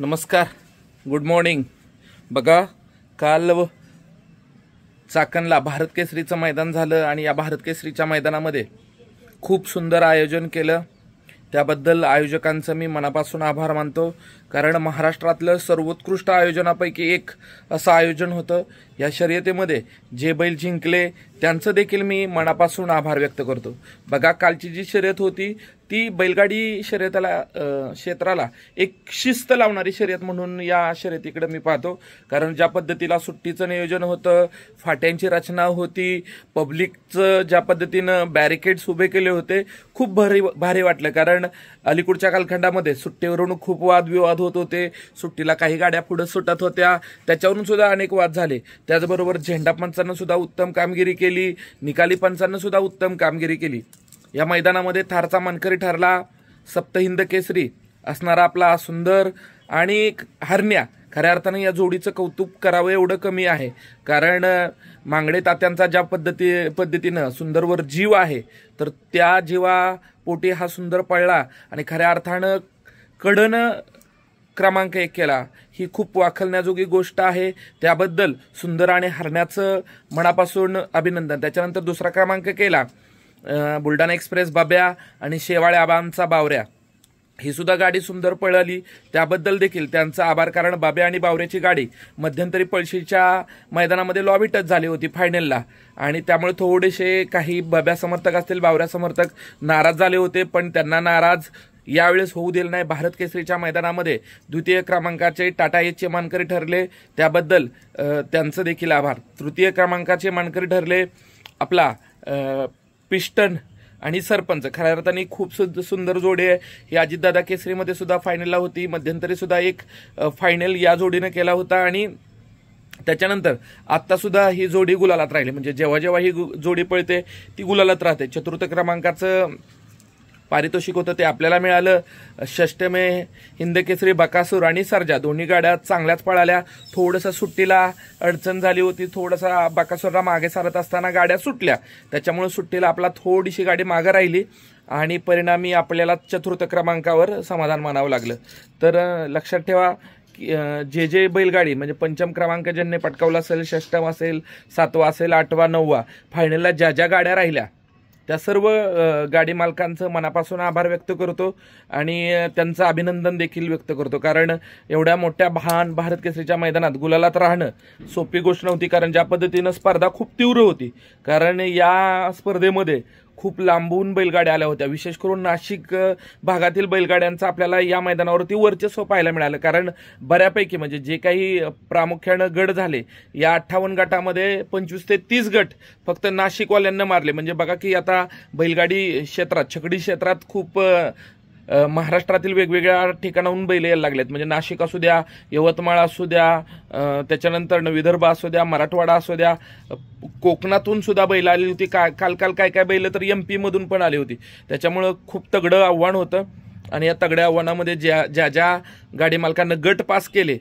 नमस्कार good morning बघा काल चाकणला भारत केसरीचं मैदान झालं आणि या भारत केसरीच्या मैदानामध्ये खूप सुंदर आयोजन केलं त्याबद्दल आयोजकांचं मी मनापासून आभार मानतो कारण महाराष्ट्रातलं सर्वोत्कृष्ट आयोजनापैकी एक असं आयोजन होतं या शर्यतीमध्ये जे बैल जिंकले त्यांचं देखील मी मनापासून आभार व्यक्त करतो बघा कालची जी शर्यत होती ती बैलगाडी शर्यताला क्षेत्राला एक शिस्त लावणारी शर्यत म्हणून या शर्यतीकडे मी पाहतो कारण ज्या पद्धतीला सुट्टीचं नियोजन होतं फाट्यांची रचना होती पब्लिकचं ज्या पद्धतीनं बॅरिकेड्स उभे केले होते खूप भारी भारी वाटलं कारण अलीकडच्या कालखंडामध्ये सुट्टीवरून खूप वादविवाद होत होते सुट्टीला काही गाड्या पुढं सुटत होत्या त्याच्यावरून सुद्धा अनेक वाद झाले त्याचबरोबर झेंडा पंचांना सुद्धा उत्तम कामगिरी केली निकाली पंचांना सुद्धा उत्तम कामगिरी केली या मैदानामध्ये थारचा मानकरी ठरला सप्तहिंद केसरी असणारा आपला सुंदर आणि हरण्या खऱ्या अर्थानं या जोडीचं कौतुक करावं एवढं कमी आहे कारण मांगडे तात्यांचा ज्या पद्धती पद्धतीनं सुंदरवर जीव आहे तर त्या जीवापोटी हा सुंदर पळला आणि खऱ्या अर्थानं कडनं क्रमांक एक केला ही खूप वाखलण्याजोगी गोष्ट आहे त्याबद्दल सुंदर आणि हरण्याचं मनापासून अभिनंदन त्याच्यानंतर दुसरा क्रमांक केला बुलडाणा एक्सप्रेस बाब्या आणि शेवाळे आबांचा बावऱ्या ही सुद्धा गाडी सुंदर पळाली त्याबद्दल देखील त्यांचा आभार कारण बाबे आणि बावऱ्याची गाडी मध्यंतरी पळशीच्या मैदानामध्ये लॉबी टच झाली होती फायनलला आणि त्यामुळे थोडेसे काही बाब्या समर्थक असतील बावऱ्या समर्थक नाराज झाले होते पण त्यांना नाराज यावेळेस होऊ दिलं नाही भारत केसरीच्या मैदानामध्ये द्वितीय क्रमांकाचे टाटा एचे मानकरी ठरले त्याबद्दल त्यांचं देखील आभार तृतीय क्रमांकाचे मानकरी ठरले आपला पिस्टन आणि सरपंच खऱ्या अर्थाने खूप सुंदर जोडी आहे ही अजितदादा केसरीमध्ये सुद्धा फायनलला होती मध्यंतरी सुद्धा एक फायनल या जोडीनं केला होता आणि त्याच्यानंतर आत्तासुद्धा ही जोडी गुलालात राहिली म्हणजे जेव्हा जेव्हा ही जोडी पळते ती गुलालात राहते चतुर्थ क्रमांकाचं पारितोषिक होतं ते आपल्याला मिळालं षष्टमे हिंदकेसरी बकासूर आणि सरजा दोन्ही गाड्या चांगल्याच पळाल्या थोडंसं सुट्टीला अडचण झाली होती थोडंसं बकासूरला मागे सारत असताना गाड्या सुटल्या त्याच्यामुळे सुट्टीला आपला थोडीशी गाडी मागे राहिली आणि परिणामी आपल्याला चतुर्थ क्रमांकावर समाधान मानावं लागलं तर लक्षात ठेवा जे जे बैलगाडी म्हणजे पंचम क्रमांक ज्यांनी पटकावला असेल षष्टम असेल सातवा असेल आठवा नववा फायनलला ज्या ज्या गाड्या राहिल्या त्या सर्व गाडी मालकांचं मनापासून आभार व्यक्त करतो आणि त्यांचं अभिनंदन देखील व्यक्त करतो कारण एवढ्या मोठ्या भान भारत केसरीच्या मैदानात गुलालात राहणं सोपी गोष्ट नव्हती कारण ज्या पद्धतीनं स्पर्धा खूप तीव्र होती कारण या स्पर्धेमध्ये खूप लांबून बैलगाड्या आल्या होत्या विशेष करून नाशिक भागातील बैलगाड्यांचं आपल्याला या मैदानावरती वर्चस्व पाहायला मिळालं कारण बऱ्यापैकी म्हणजे जे काही प्रामुख्यानं गट झाले या अठ्ठावन्न गटामध्ये पंचवीस ते तीस गट फक्त नाशिकवाल्यांना मारले म्हणजे बघा की आता बैलगाडी क्षेत्रात छकडी क्षेत्रात खूप महाराष्ट्रातील वेगवेगळ्या ठिकाणाहून बैल यायला लागलेत म्हणजे नाशिक असू द्या यवतमाळ असू द्या त्याच्यानंतर विदर्भ असू द्या मराठवाडा असू द्या कोकणातून सुद्धा बैल आली होती का काल काल काय काय बैल तर एम पीमधून पण आली होती त्याच्यामुळं खूप तगडं आव्हान होतं आणि या तगड्या आव्हानामध्ये ज्या ज्या ज्या गाडी मालकांना गट पास केले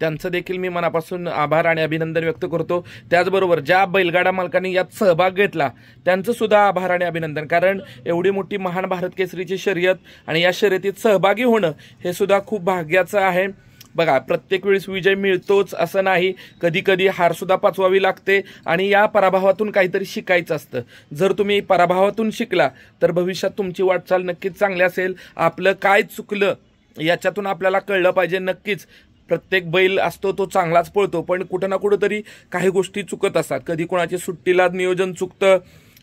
त्यांचं देखील मी मनापासून आभार आणि अभिनंदन व्यक्त करतो त्याचबरोबर ज्या बैलगाडा मालकांनी यात सहभाग घेतला त्यांचं सुद्धा आभार आणि अभिनंदन कारण एवढी मोठी महान भारत केसरीची शर्यत आणि या शर्यतीत सहभागी होणं हे सुद्धा खूप भाग्याचं आहे बघा प्रत्येक वेळेस विजय मिळतोच असं नाही कधी कधी हारसुद्धा पाचवावी लागते आणि या पराभवातून काहीतरी शिकायचं असतं जर तुम्ही पराभवातून शिकला तर भविष्यात तुमची वाटचाल नक्कीच चांगली असेल आपलं काय चुकलं याच्यातून आपल्याला कळलं पाहिजे नक्कीच प्रत्येक बैल असतो तो चांगलाच पळतो पण कुठं ना कुठं तरी काही गोष्टी चुकत असतात कधी कोणाचे सुट्टीला नियोजन चुकतं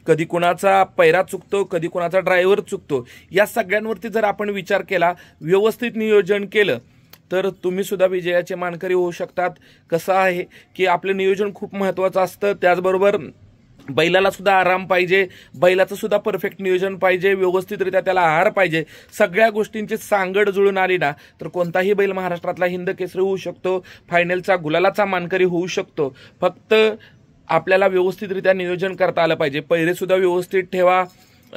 कधी कोणाचा पैरा चुकतो कधी कोणाचा ड्रायव्हर चुकतो या सगळ्यांवरती जर आपण विचार केला व्यवस्थित नियोजन केलं तर तुम्ही सुद्धा विजयाचे मानकरी होऊ शकतात कसं आहे की आपलं नियोजन खूप महत्त्वाचं असतं त्याचबरोबर बैलाला सुद्धा आराम पाहिजे बैलाचं सुद्धा परफेक्ट नियोजन पाहिजे व्यवस्थितरित्या त्याला आहार पाहिजे सगळ्या गोष्टींची सांगड जुळून आली ना तर कोणताही बैल महाराष्ट्रातला हिंद केसरी होऊ शकतो फायनलचा गुलालाचा मानकरी होऊ शकतो फक्त आपल्याला व्यवस्थितरित्या नियोजन करता आलं पाहिजे सुद्धा व्यवस्थित ठेवा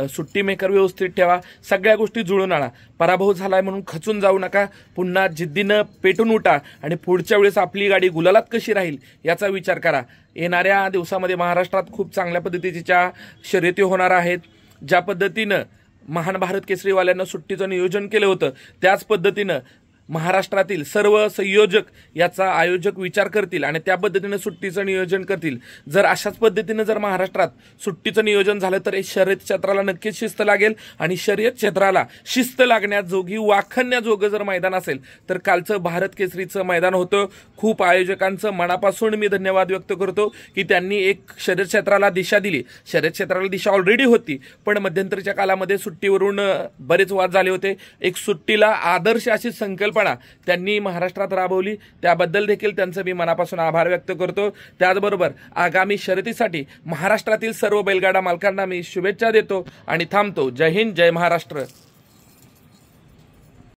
सुट्टी मेकर व्यवस्थित ठेवा सगळ्या गोष्टी जुळून आणा पराभव झालाय म्हणून खचून जाऊ नका पुन्हा जिद्दीनं पेटून उठा आणि पुढच्या वेळेस आपली गाडी गुलालात कशी राहील याचा विचार करा येणाऱ्या दिवसामध्ये महाराष्ट्रात खूप चांगल्या पद्धतीच्या शर्यती होणार आहेत ज्या पद्धतीनं महान भारत केसरीवाल्यांना सुट्टीचं नियोजन केलं होतं त्याच पद्धतीनं महाराष्ट्रातील सर्व संयोजक याचा आयोजक विचार करतील आणि त्या पद्धतीनं सुट्टीचं नियोजन करतील जर अशाच पद्धतीनं जर महाराष्ट्रात सुट्टीचं नियोजन झालं तर शर्यत क्षेत्राला नक्कीच शिस्त लागेल आणि शर्यत क्षेत्राला शिस्त लागण्याजोगी वाखण्याजोगं जर मैदान असेल तर कालचं भारत केसरीचं मैदान होतं खूप आयोजकांचं मनापासून मी धन्यवाद व्यक्त करतो की त्यांनी एक शर्यत क्षेत्राला दिशा दिली शर्यत क्षेत्राला दिशा ऑलरेडी होती पण मध्यंतरीच्या काळामध्ये सुट्टीवरून बरेच वाद झाले होते एक सुट्टीला आदर्श अशी संकल्प त्यांनी महाराष्ट्रात राबवली त्याबद्दल देखील त्यांचं मी मनापासून आभार व्यक्त करतो त्याचबरोबर आगामी शर्यतीसाठी महाराष्ट्रातील सर्व बैलगाडा मालकांना मी शुभेच्छा देतो आणि थांबतो जय हिंद जय महाराष्ट्र